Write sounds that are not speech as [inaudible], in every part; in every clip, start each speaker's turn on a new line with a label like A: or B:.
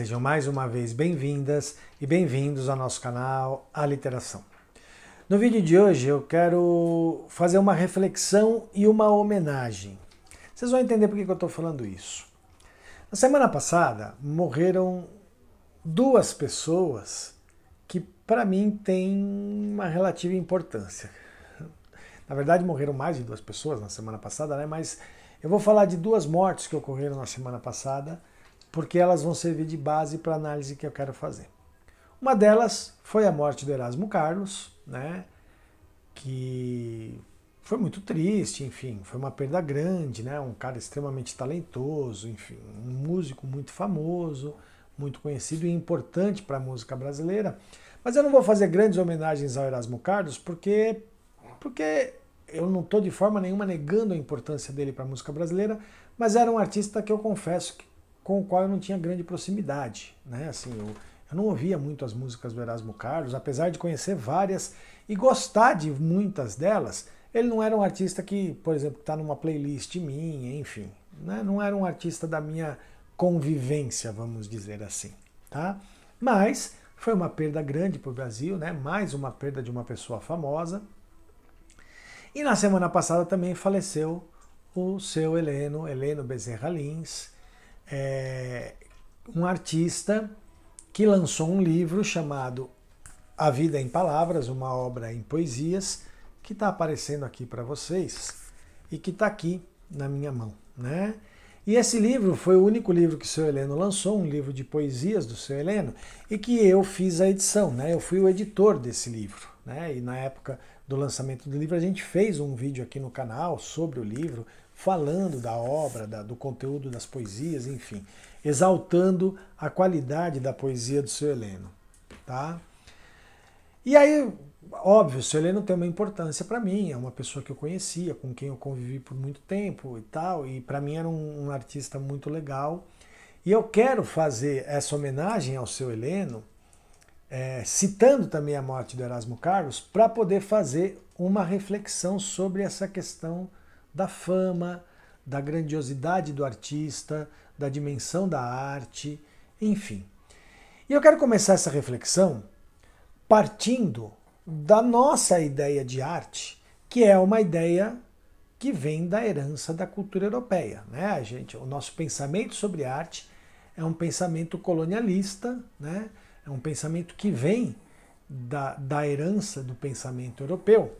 A: Sejam mais uma vez bem-vindas e bem-vindos ao nosso canal A Literação. No vídeo de hoje eu quero fazer uma reflexão e uma homenagem. Vocês vão entender por que eu estou falando isso. Na semana passada morreram duas pessoas que para mim têm uma relativa importância. Na verdade morreram mais de duas pessoas na semana passada, né? mas eu vou falar de duas mortes que ocorreram na semana passada porque elas vão servir de base para a análise que eu quero fazer. Uma delas foi a morte do Erasmo Carlos, né? Que foi muito triste, enfim, foi uma perda grande, né? Um cara extremamente talentoso, enfim, um músico muito famoso, muito conhecido e importante para a música brasileira. Mas eu não vou fazer grandes homenagens ao Erasmo Carlos, porque porque eu não estou de forma nenhuma negando a importância dele para a música brasileira, mas era um artista que eu confesso que com o qual eu não tinha grande proximidade. Né? Assim, eu, eu não ouvia muito as músicas do Erasmo Carlos, apesar de conhecer várias e gostar de muitas delas, ele não era um artista que, por exemplo, está numa playlist minha, enfim. Né? Não era um artista da minha convivência, vamos dizer assim. Tá? Mas foi uma perda grande para o Brasil, né? mais uma perda de uma pessoa famosa. E na semana passada também faleceu o seu Heleno, Heleno Bezerra Lins, é, um artista que lançou um livro chamado A Vida em Palavras, uma obra em poesias, que está aparecendo aqui para vocês e que está aqui na minha mão, né? E esse livro foi o único livro que o seu Heleno lançou, um livro de poesias do seu Heleno, e que eu fiz a edição, né? Eu fui o editor desse livro, né? E na época do lançamento do livro a gente fez um vídeo aqui no canal sobre o livro, falando da obra, da, do conteúdo das poesias, enfim, exaltando a qualidade da poesia do seu Heleno. Tá? E aí, óbvio, o seu Heleno tem uma importância para mim, é uma pessoa que eu conhecia, com quem eu convivi por muito tempo e tal, e para mim era um, um artista muito legal. E eu quero fazer essa homenagem ao seu Heleno, é, citando também a morte do Erasmo Carlos, para poder fazer uma reflexão sobre essa questão da fama, da grandiosidade do artista, da dimensão da arte, enfim. E eu quero começar essa reflexão partindo da nossa ideia de arte, que é uma ideia que vem da herança da cultura europeia, né? A gente, o nosso pensamento sobre arte é um pensamento colonialista, né? É um pensamento que vem da, da herança do pensamento europeu.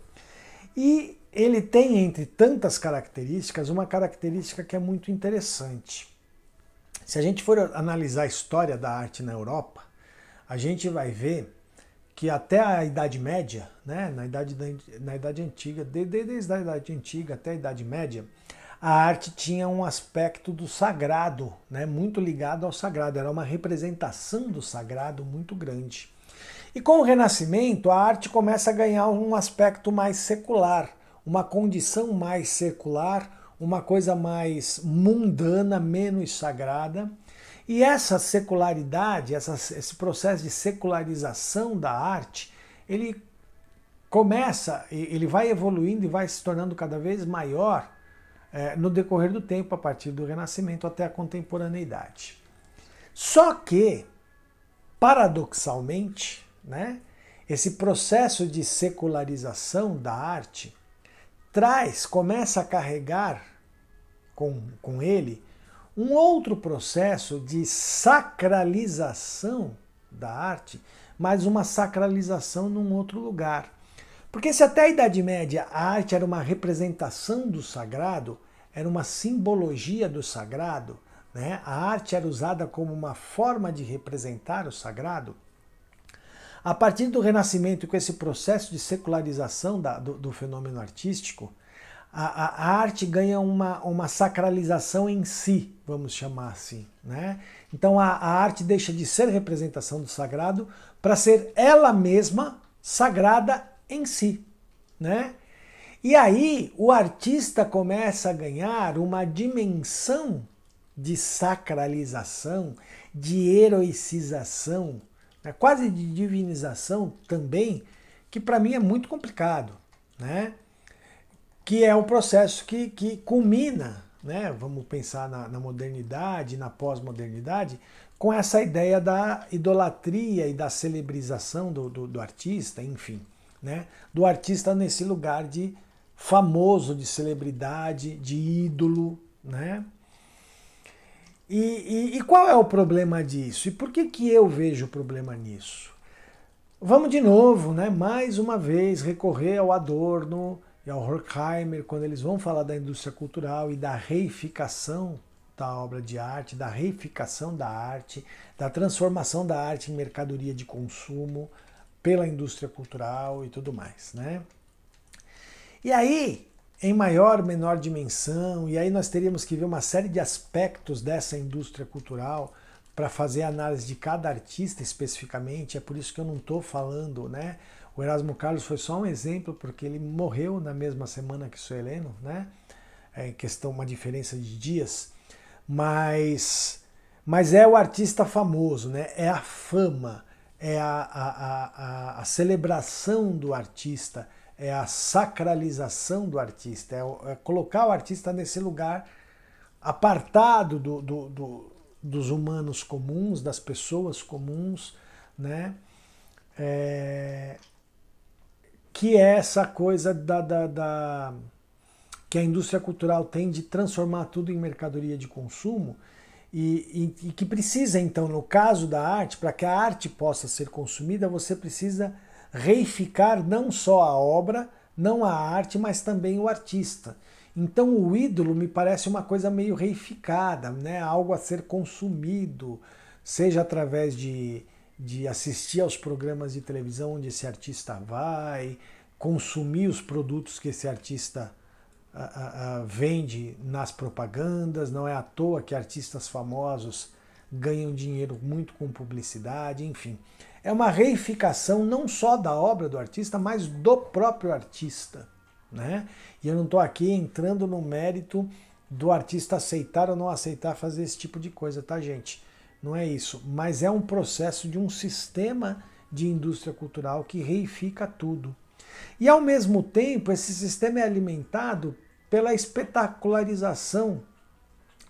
A: E ele tem, entre tantas características, uma característica que é muito interessante. Se a gente for analisar a história da arte na Europa, a gente vai ver que até a Idade Média, né, na, idade da, na Idade Antiga, desde, desde a Idade Antiga até a Idade Média, a arte tinha um aspecto do sagrado, né, muito ligado ao sagrado, era uma representação do sagrado muito grande. E com o Renascimento, a arte começa a ganhar um aspecto mais secular, uma condição mais secular, uma coisa mais mundana, menos sagrada. E essa secularidade, essa, esse processo de secularização da arte, ele começa, ele vai evoluindo e vai se tornando cada vez maior é, no decorrer do tempo, a partir do Renascimento até a contemporaneidade. Só que, paradoxalmente, né? Esse processo de secularização da arte traz, começa a carregar com, com ele um outro processo de sacralização da arte, mas uma sacralização num outro lugar. Porque se até a Idade Média a arte era uma representação do sagrado, era uma simbologia do sagrado, né? a arte era usada como uma forma de representar o sagrado, a partir do Renascimento, com esse processo de secularização da, do, do, fenômeno artístico, a, a, arte ganha uma, uma sacralização em si, vamos chamar assim. Né? Então a, a arte deixa de ser representação do sagrado para ser ela mesma sagrada em si. Né? E aí o artista começa a ganhar uma dimensão de sacralização, de heroicização né, quase de divinização também, que para mim é muito complicado, né? que é um processo que, que culmina, né? vamos pensar na, na modernidade, na pós-modernidade, com essa ideia da idolatria e da celebrização do, do, do, artista, enfim, né? do artista nesse lugar de famoso, de celebridade, de ídolo, né? E, e, e qual é o problema disso? E por que, que eu vejo o problema nisso? Vamos de novo, né? mais uma vez, recorrer ao Adorno e ao Horkheimer, quando eles vão falar da indústria cultural e da reificação da obra de arte, da reificação da arte, da transformação da arte em mercadoria de consumo pela indústria cultural e tudo mais. Né? E aí, em maior ou menor dimensão, e aí nós teríamos que ver uma série de aspectos dessa indústria cultural para fazer análise de cada artista especificamente, é por isso que eu não estou falando, né? O Erasmo Carlos foi só um exemplo, porque ele morreu na mesma semana que o Heleno, né? É questão, uma diferença de dias, mas, mas é o artista famoso, né? É a fama, é a, a, a, a celebração do artista, é a sacralização do artista, é, é, colocar o artista nesse lugar apartado do, do, do, dos humanos comuns, das pessoas comuns, né? É, que é essa coisa da, da, da, que a indústria cultural tem de transformar tudo em mercadoria de consumo e, e, e que precisa então no caso da arte para que a arte possa ser consumida você precisa reificar não só a obra, não a arte, mas também o artista. Então o ídolo me parece uma coisa meio reificada, né? algo a ser consumido, seja através de, de assistir aos programas de televisão onde esse artista vai, consumir os produtos que esse artista a, a, a, vende nas propagandas, não é à toa que artistas famosos ganham dinheiro muito com publicidade, enfim é uma reificação não só da obra do artista, mas do próprio artista. Né? E eu não estou aqui entrando no mérito do artista aceitar ou não aceitar fazer esse tipo de coisa, tá, gente? Não é isso. Mas é um processo de um sistema de indústria cultural que reifica tudo. E ao mesmo tempo, esse sistema é alimentado pela espetacularização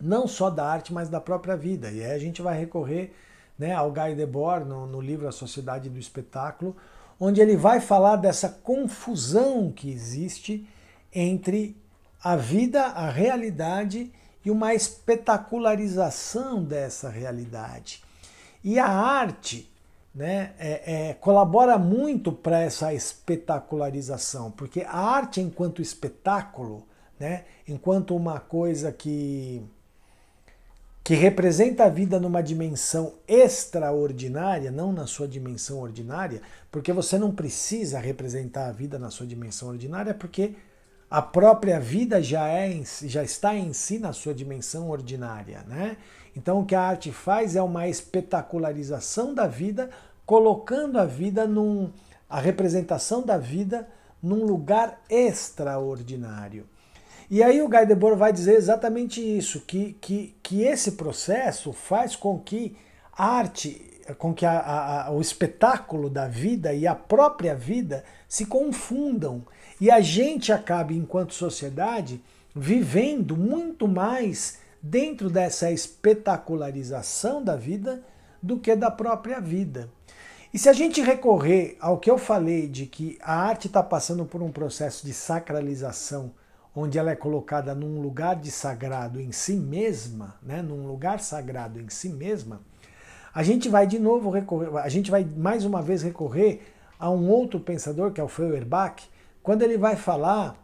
A: não só da arte, mas da própria vida. E aí a gente vai recorrer né, ao Guy Debord no, no livro A Sociedade do Espetáculo, onde ele vai falar dessa confusão que existe entre a vida, a realidade e uma espetacularização dessa realidade. E a arte né, é, é, colabora muito para essa espetacularização, porque a arte, enquanto espetáculo, né, enquanto uma coisa que que representa a vida numa dimensão extraordinária, não na sua dimensão ordinária, porque você não precisa representar a vida na sua dimensão ordinária, porque a própria vida já, é, já está em si na sua dimensão ordinária. Né? Então, o que a arte faz é uma espetacularização da vida, colocando a vida num. a representação da vida num lugar extraordinário. E aí o Guy Debord vai dizer exatamente isso, que, que, que esse processo faz com que a arte, com que a, a, a, o espetáculo da vida e a própria vida se confundam. E a gente acabe, enquanto sociedade, vivendo muito mais dentro dessa espetacularização da vida do que da própria vida. E se a gente recorrer ao que eu falei de que a arte está passando por um processo de sacralização onde ela é colocada num lugar de sagrado em si mesma, né, num lugar sagrado em si mesma, a gente vai de novo recorrer, a gente vai mais uma vez recorrer a um outro pensador, que é o Feuerbach, quando ele vai falar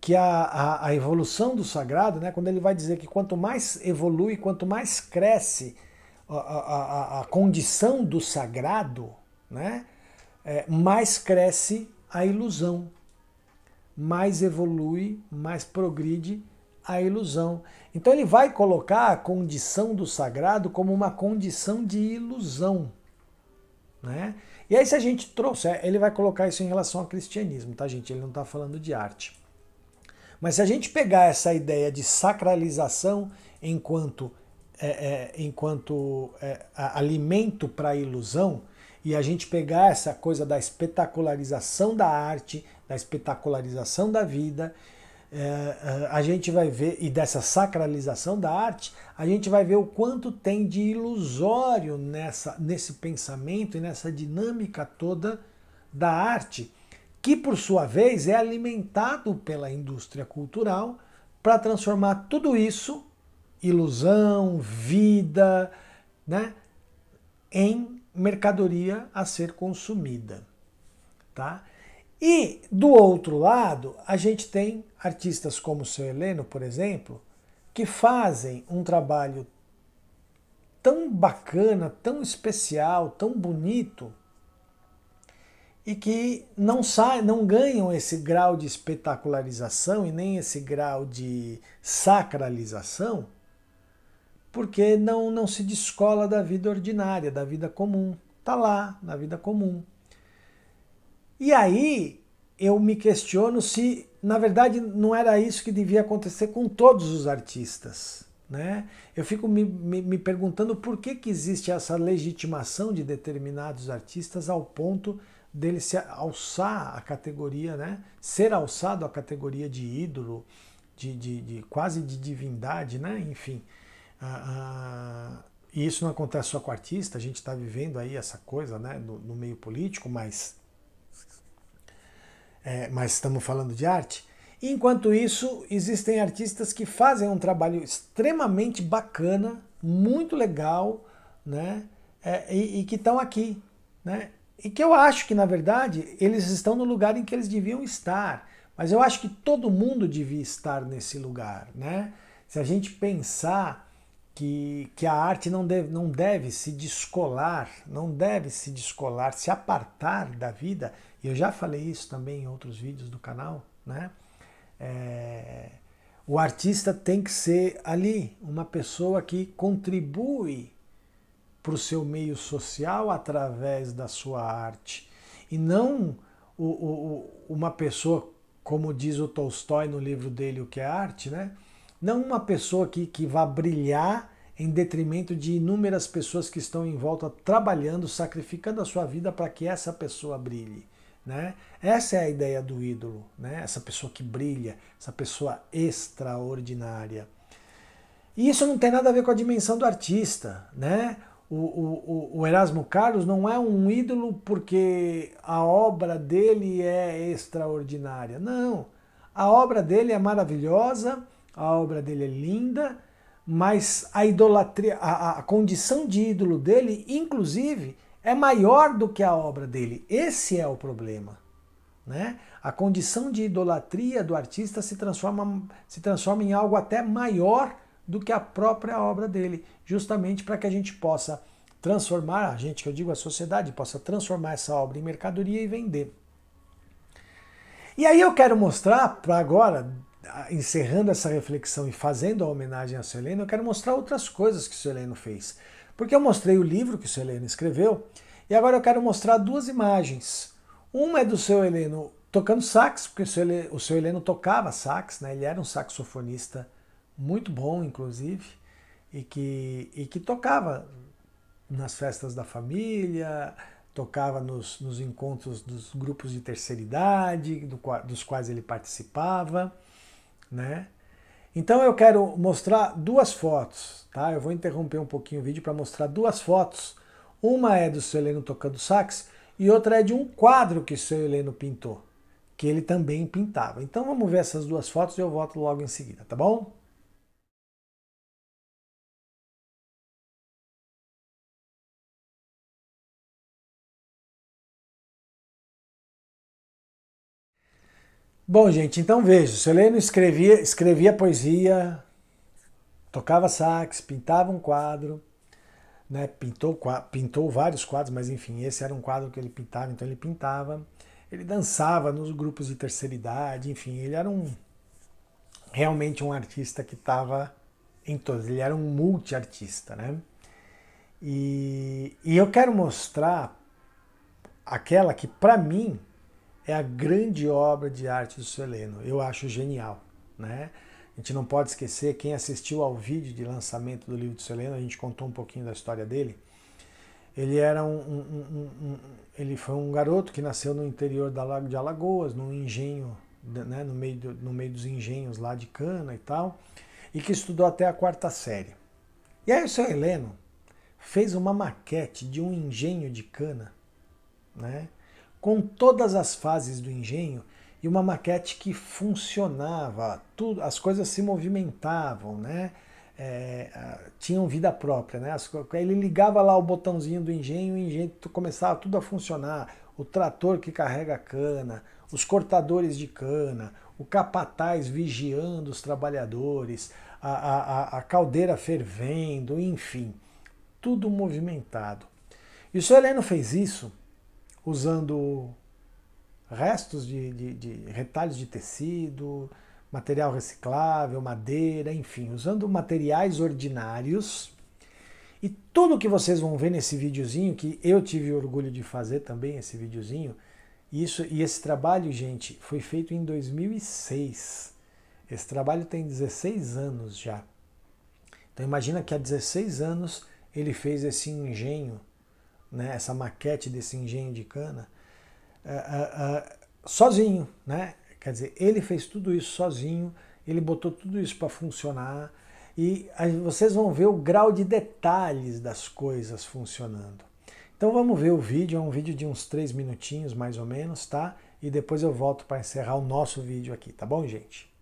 A: que a, a, a evolução do sagrado, né, quando ele vai dizer que quanto mais evolui, quanto mais cresce a, a, a condição do sagrado, né, é, mais cresce a ilusão, mais evolui, mais progride a ilusão. Então ele vai colocar a condição do sagrado como uma condição de ilusão. Né? E aí, se a gente trouxer, ele vai colocar isso em relação ao cristianismo, tá, gente? Ele não está falando de arte. Mas se a gente pegar essa ideia de sacralização enquanto, é, é, enquanto é, alimento para a ilusão, e a gente pegar essa coisa da espetacularização da arte, da espetacularização da vida, é, é, a gente vai ver, e dessa sacralização da arte, a gente vai ver o quanto tem de ilusório nessa, nesse pensamento e nessa dinâmica toda da arte, que por sua vez é alimentado pela indústria cultural para transformar tudo isso, ilusão, vida, né, em mercadoria a ser consumida, tá? E do outro lado, a gente tem artistas como o seu Heleno, por exemplo, que fazem um trabalho tão bacana, tão especial, tão bonito e que não sai, não ganham esse grau de espetacularização e nem esse grau de sacralização, porque não não se descola da vida ordinária, da vida comum. Tá lá na vida comum. E aí eu me questiono se, na verdade, não era isso que devia acontecer com todos os artistas. Né? Eu fico me, me, me perguntando por que, que existe essa legitimação de determinados artistas ao ponto dele se alçar a categoria, né? ser alçado à categoria de ídolo, de, de, de quase de divindade, né? enfim. Ah, ah, e isso não acontece só com artista, a gente está vivendo aí essa coisa né? no, no meio político, mas é, mas estamos falando de arte. Enquanto isso, existem artistas que fazem um trabalho extremamente bacana, muito legal, né? É, e, e, que estão aqui, né? E que eu acho que, na verdade, eles estão no lugar em que eles deviam estar. Mas eu acho que todo mundo devia estar nesse lugar, né? Se a gente pensar que, que a arte não deve, não deve se descolar, não deve se descolar, se apartar da vida, e eu já falei isso também em outros vídeos do canal, né? É, o artista tem que ser ali uma pessoa que contribui para o seu meio social através da sua arte e não o, o, uma pessoa, como diz o Tolstói no livro dele, O que é Arte, né? Não uma pessoa que, que vá brilhar em detrimento de inúmeras pessoas que estão em volta trabalhando, sacrificando a sua vida para que essa pessoa brilhe. Né? Essa é a ideia do ídolo, né? essa pessoa que brilha, essa pessoa extraordinária. E isso não tem nada a ver com a dimensão do artista. Né? O, o, o Erasmo Carlos não é um ídolo porque a obra dele é extraordinária. Não. A obra dele é maravilhosa, a obra dele é linda, mas a idolatria, a, a condição de ídolo dele, inclusive, é maior do que a obra dele. Esse é o problema. Né? A condição de idolatria do artista se transforma, se transforma em algo até maior do que a própria obra dele, justamente para que a gente possa transformar, a gente que eu digo a sociedade, possa transformar essa obra em mercadoria e vender. E aí eu quero mostrar para agora, encerrando essa reflexão e fazendo a homenagem a Seleno, eu quero mostrar outras coisas que Seleno fez. Porque eu mostrei o livro que o seu Heleno escreveu e agora eu quero mostrar duas imagens. Uma é do seu Heleno tocando sax, porque o seu, Heleno, o seu Heleno tocava sax, né? ele era um saxofonista muito bom, inclusive, e que, e que tocava nas festas da família, tocava nos, nos encontros dos grupos de terceira idade, do, dos quais ele participava, né? Então eu quero mostrar duas fotos, tá? Eu vou interromper um pouquinho o vídeo para mostrar duas fotos. Uma é do seu Heleno tocando sax e outra é de um quadro que o seu Heleno pintou, que ele também pintava. Então vamos ver essas duas fotos e eu volto logo em seguida, tá bom? Bom, gente, então vejo, Seleno escrevia, escrevia poesia, tocava sax, pintava um quadro, né? pintou, pintou vários quadros, mas enfim, esse era um quadro que ele pintava, então ele pintava. Ele dançava nos grupos de terceira idade, enfim, ele era um realmente um artista que estava em todos, ele era um multiartista, né? E, e eu quero mostrar aquela que, para mim, é a grande obra de arte do Seleno. Eu acho genial, né? A gente não pode esquecer, quem assistiu ao vídeo de lançamento do livro do Seleno, a gente contou um pouquinho da história dele. Ele era um, um, um, um ele foi um garoto que nasceu no interior da Lago de Alagoas, num engenho, né, no, meio do, no meio dos engenhos lá de cana e tal, e que estudou até a quarta série. E aí o seu Heleno fez uma maquete de um engenho de cana, né? com todas as fases do engenho e uma maquete que funcionava, tudo, as coisas se movimentavam, né? É, tinham vida própria, né? ele ligava lá o botãozinho do engenho, o engenho começava tudo a funcionar, o trator que carrega a cana, os cortadores de cana, o capataz vigiando os trabalhadores, a, a, a caldeira fervendo, enfim, tudo movimentado. E o seu Heleno fez isso usando restos de, de, de retalhos de tecido, material reciclável, madeira, enfim, usando materiais ordinários. E tudo que vocês vão ver nesse videozinho, que eu tive orgulho de fazer também esse videozinho, isso e esse trabalho, gente, foi feito em 2006. Esse trabalho tem 16 anos já. Então imagina que há 16 anos ele fez esse engenho né, essa maquete desse engenho de cana, uh, uh, sozinho, né? Quer dizer, ele fez tudo isso sozinho, ele botou tudo isso para funcionar e vocês vão ver o grau de detalhes das coisas funcionando. Então vamos ver o vídeo, é um vídeo de uns 3 minutinhos mais ou menos, tá? E depois eu volto para encerrar o nosso vídeo aqui, tá bom, gente?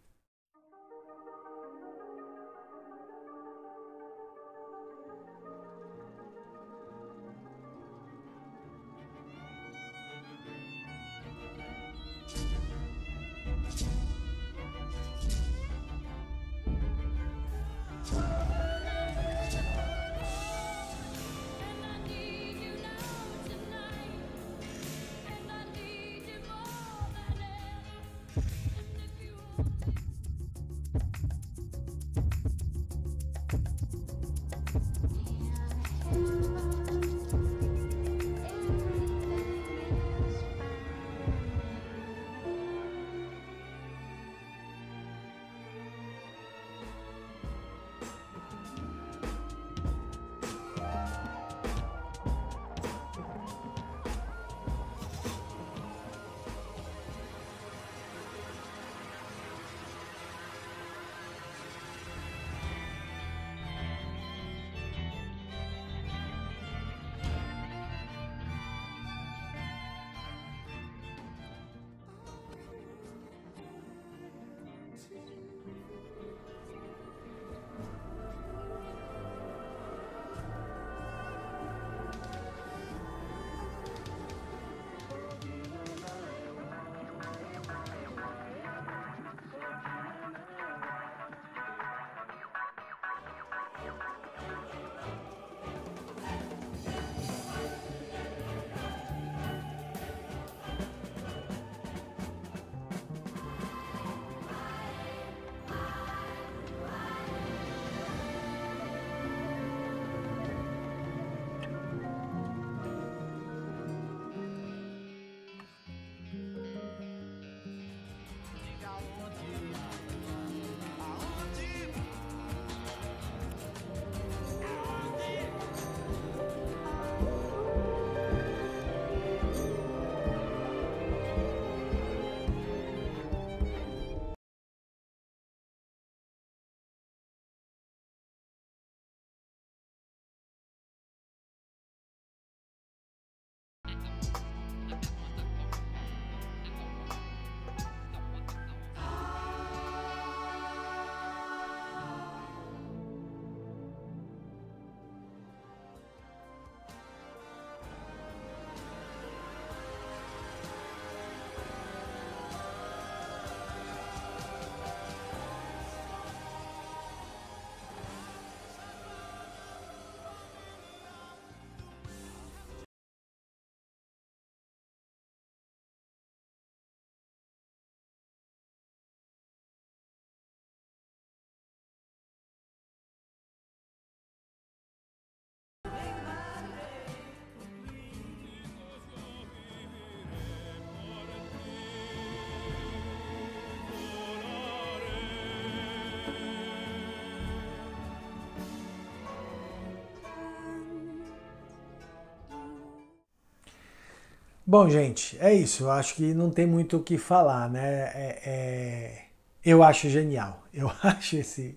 A: Bom, gente, é isso. Eu acho que não tem muito o que falar, né? É, é... Eu acho genial. [laughs] Eu acho esse,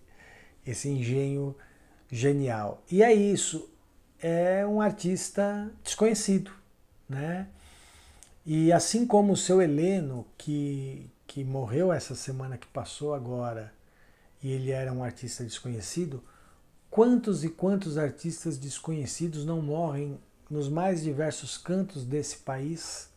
A: esse engenho genial. E é isso. É um artista desconhecido, né? E assim como o seu Heleno, que, que morreu essa semana que passou agora, e ele era um artista desconhecido, quantos e quantos artistas desconhecidos não morrem nos mais diversos cantos desse país,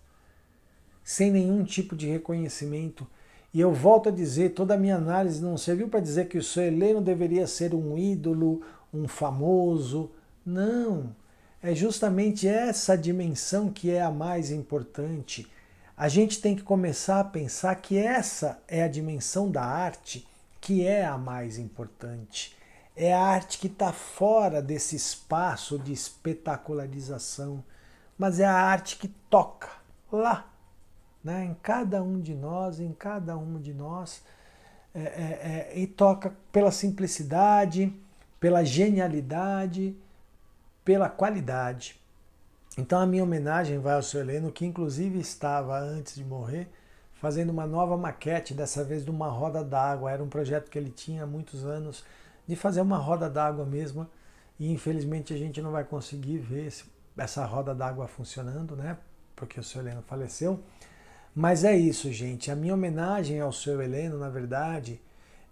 A: sem nenhum tipo de reconhecimento. E eu volto a dizer, toda a minha análise não serviu para dizer que o Heleno deveria ser um ídolo, um famoso. Não. É justamente essa dimensão que é a mais importante. A gente tem que começar a pensar que essa é a dimensão da arte que é a mais importante. É a arte que está fora desse espaço de espetacularização, mas é a arte que toca lá, né? em cada um de nós, em cada um de nós, é, é, é, e toca pela simplicidade, pela genialidade, pela qualidade. Então a minha homenagem vai ao seu Heleno, que inclusive estava antes de morrer fazendo uma nova maquete, dessa vez de uma roda d'água. Era um projeto que ele tinha há muitos anos de fazer uma roda d'água mesmo. E infelizmente a gente não vai conseguir ver esse, essa roda d'água funcionando, né? Porque o seu Heleno faleceu. Mas é isso, gente. A minha homenagem ao seu Heleno, na verdade,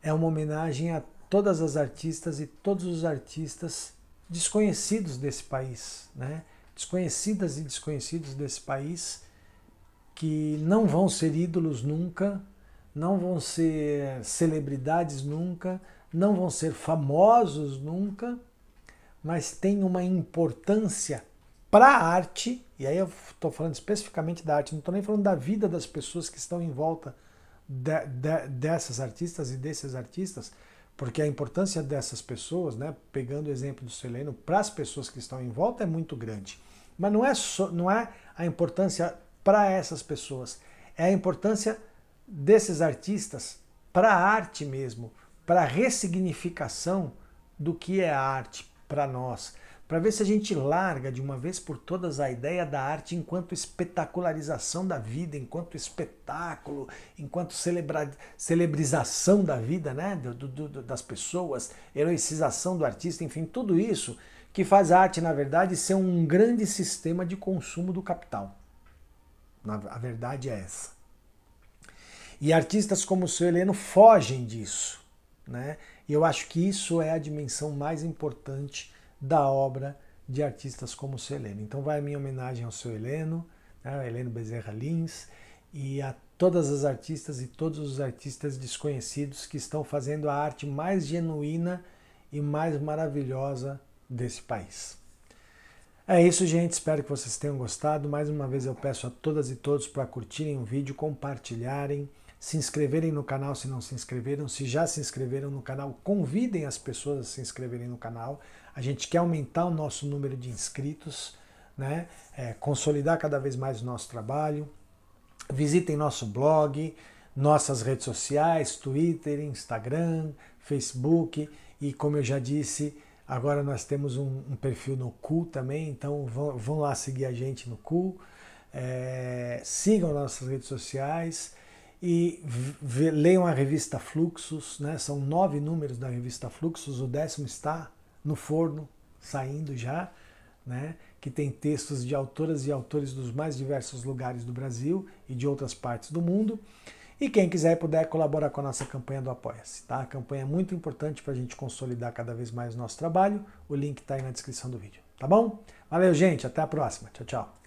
A: é uma homenagem a todas as artistas e todos os artistas desconhecidos desse país, né? Desconhecidas e desconhecidos desse país que não vão ser ídolos nunca, não vão ser celebridades nunca, não vão ser famosos nunca, mas têm uma importância para a arte, e aí eu estou falando especificamente da arte, não estou nem falando da vida das pessoas que estão em volta de, de, dessas artistas e desses artistas, porque a importância dessas pessoas, né, pegando o exemplo do Seleno, para as pessoas que estão em volta é muito grande. Mas não é, não é a importância para essas pessoas, é a importância desses artistas para a arte mesmo, para a ressignificação do que é a arte para nós, para ver se a gente larga de uma vez por todas a ideia da arte enquanto espetacularização da vida, enquanto espetáculo, enquanto celebra, celebrização da vida, né, do, do, das pessoas, heroicização do artista, enfim, tudo isso que faz a arte, na verdade, ser um grande sistema de consumo do capital. A verdade é essa. E artistas como o seu Heleno fogem disso né? E eu acho que isso é a dimensão mais importante da obra de artistas como o seu Heleno. Então vai a minha homenagem ao seu Heleno, né? Heleno Bezerra Lins, e a todas as artistas e todos os artistas desconhecidos que estão fazendo a arte mais genuína e mais maravilhosa desse país. É isso, gente. Espero que vocês tenham gostado. Mais uma vez eu peço a todas e todos para curtirem o vídeo, compartilharem se inscreverem no canal se não se inscreveram, se já se inscreveram no canal, convidem as pessoas a se inscreverem no canal. A gente quer aumentar o nosso número de inscritos, né? É, consolidar cada vez mais o nosso trabalho. Visitem nosso blog, nossas redes sociais, Twitter, Instagram, Facebook e como eu já disse, agora nós temos um, um perfil no Cu também, então vão, vão, lá seguir a gente no Cu, é, sigam nossas redes sociais e leiam a revista Fluxos, né? são nove números da revista Fluxos, o décimo está no forno, saindo já, né? que tem textos de autoras e autores dos mais diversos lugares do Brasil e de outras partes do mundo. E quem quiser e puder, colaborar com a nossa campanha do Apoia-se. Tá? A campanha é muito importante para a gente consolidar cada vez mais o nosso trabalho. O link está aí na descrição do vídeo. Tá bom? Valeu, gente. Até a próxima. Tchau, tchau.